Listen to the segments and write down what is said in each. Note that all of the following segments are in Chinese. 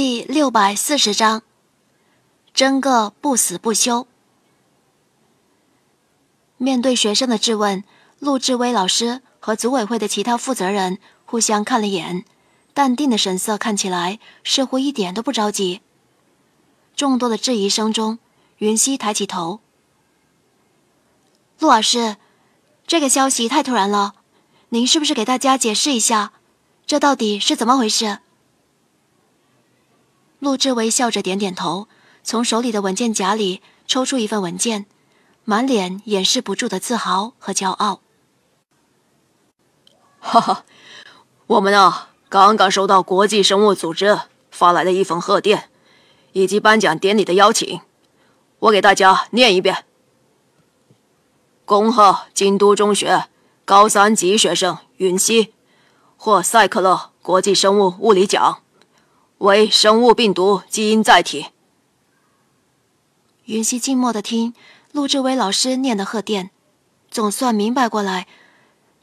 第六百四十章，争个不死不休。面对学生的质问，陆志威老师和组委会的其他负责人互相看了眼，淡定的神色看起来似乎一点都不着急。众多的质疑声中，云溪抬起头：“陆老师，这个消息太突然了，您是不是给大家解释一下，这到底是怎么回事？”陆志伟笑着点点头，从手里的文件夹里抽出一份文件，满脸掩饰不住的自豪和骄傲。哈哈，我们啊，刚刚收到国际生物组织发来的一封贺电，以及颁奖典礼的邀请，我给大家念一遍：恭贺京都中学高三级学生云溪获赛克勒国际生物物理奖。为生物病毒基因载体。云溪静默的听陆志伟老师念的贺电，总算明白过来，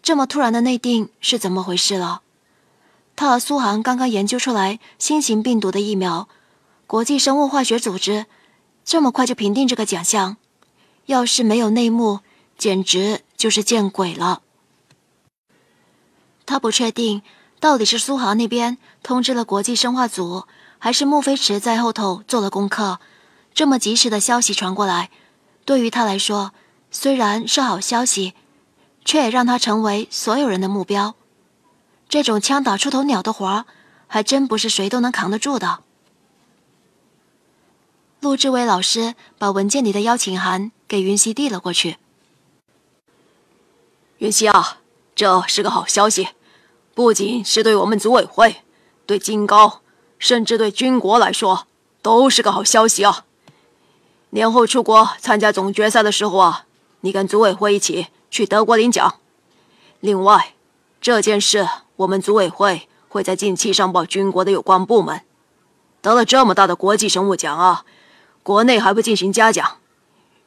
这么突然的内定是怎么回事了。他和苏杭刚刚研究出来新型病毒的疫苗，国际生物化学组织这么快就评定这个奖项，要是没有内幕，简直就是见鬼了。他不确定。到底是苏豪那边通知了国际生化组，还是穆飞驰在后头做了功课？这么及时的消息传过来，对于他来说虽然是好消息，却也让他成为所有人的目标。这种枪打出头鸟的活儿，还真不是谁都能扛得住的。陆志伟老师把文件里的邀请函给云溪递了过去。云溪啊，这是个好消息。不仅是对我们组委会、对金高，甚至对军国来说，都是个好消息啊！年后出国参加总决赛的时候啊，你跟组委会一起去德国领奖。另外，这件事我们组委会会在近期上报军国的有关部门。得了这么大的国际生物奖啊，国内还不进行嘉奖，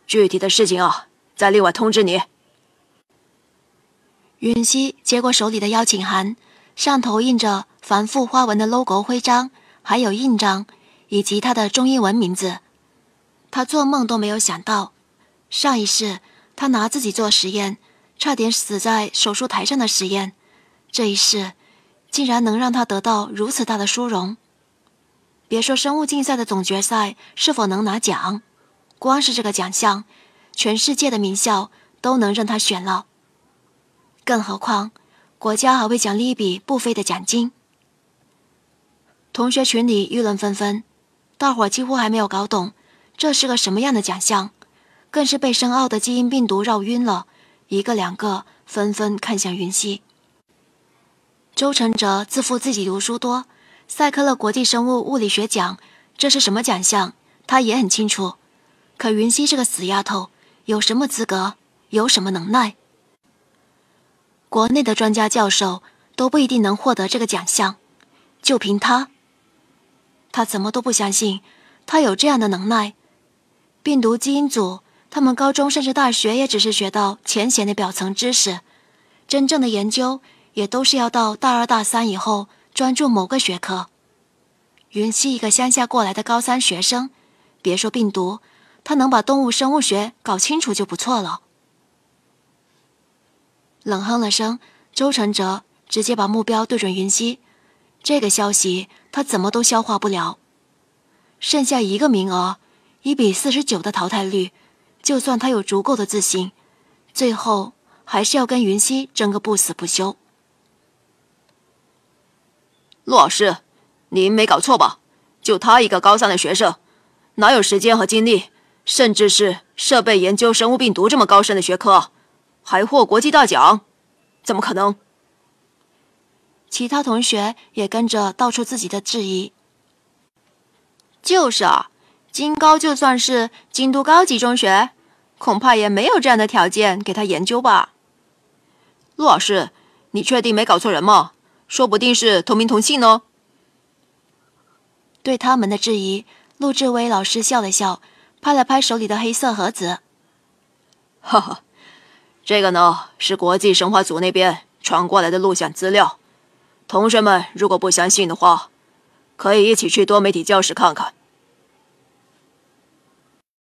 具体的事情啊，再另外通知你。允熙接过手里的邀请函，上头印着繁复花纹的 logo 徽章，还有印章，以及他的中英文名字。他做梦都没有想到，上一世他拿自己做实验，差点死在手术台上的实验，这一世竟然能让他得到如此大的殊荣。别说生物竞赛的总决赛是否能拿奖，光是这个奖项，全世界的名校都能任他选了。更何况，国家还会奖励一笔不菲的奖金。同学群里议论纷纷，大伙儿几乎还没有搞懂这是个什么样的奖项，更是被深奥的基因病毒绕晕了。一个两个纷纷看向云溪。周成哲自负自己读书多，赛克勒国际生物物理学奖这是什么奖项，他也很清楚。可云溪这个死丫头有什么资格，有什么能耐？国内的专家教授都不一定能获得这个奖项，就凭他，他怎么都不相信他有这样的能耐。病毒基因组，他们高中甚至大学也只是学到浅显的表层知识，真正的研究也都是要到大二大三以后专注某个学科。云溪一个乡下过来的高三学生，别说病毒，他能把动物生物学搞清楚就不错了。冷哼了声，周成哲直接把目标对准云溪。这个消息他怎么都消化不了。剩下一个名额，一比四十九的淘汰率，就算他有足够的自信，最后还是要跟云溪争个不死不休。陆老师，您没搞错吧？就他一个高三的学生，哪有时间和精力，甚至是设备研究生物病毒这么高深的学科，还获国际大奖？怎么可能？其他同学也跟着道出自己的质疑。就是啊，金高就算是京都高级中学，恐怕也没有这样的条件给他研究吧。陆老师，你确定没搞错人吗？说不定是同名同姓呢。对他们的质疑，陆志威老师笑了笑，拍了拍手里的黑色盒子，哈哈。这个呢，是国际神话组那边传过来的录像资料。同学们，如果不相信的话，可以一起去多媒体教室看看。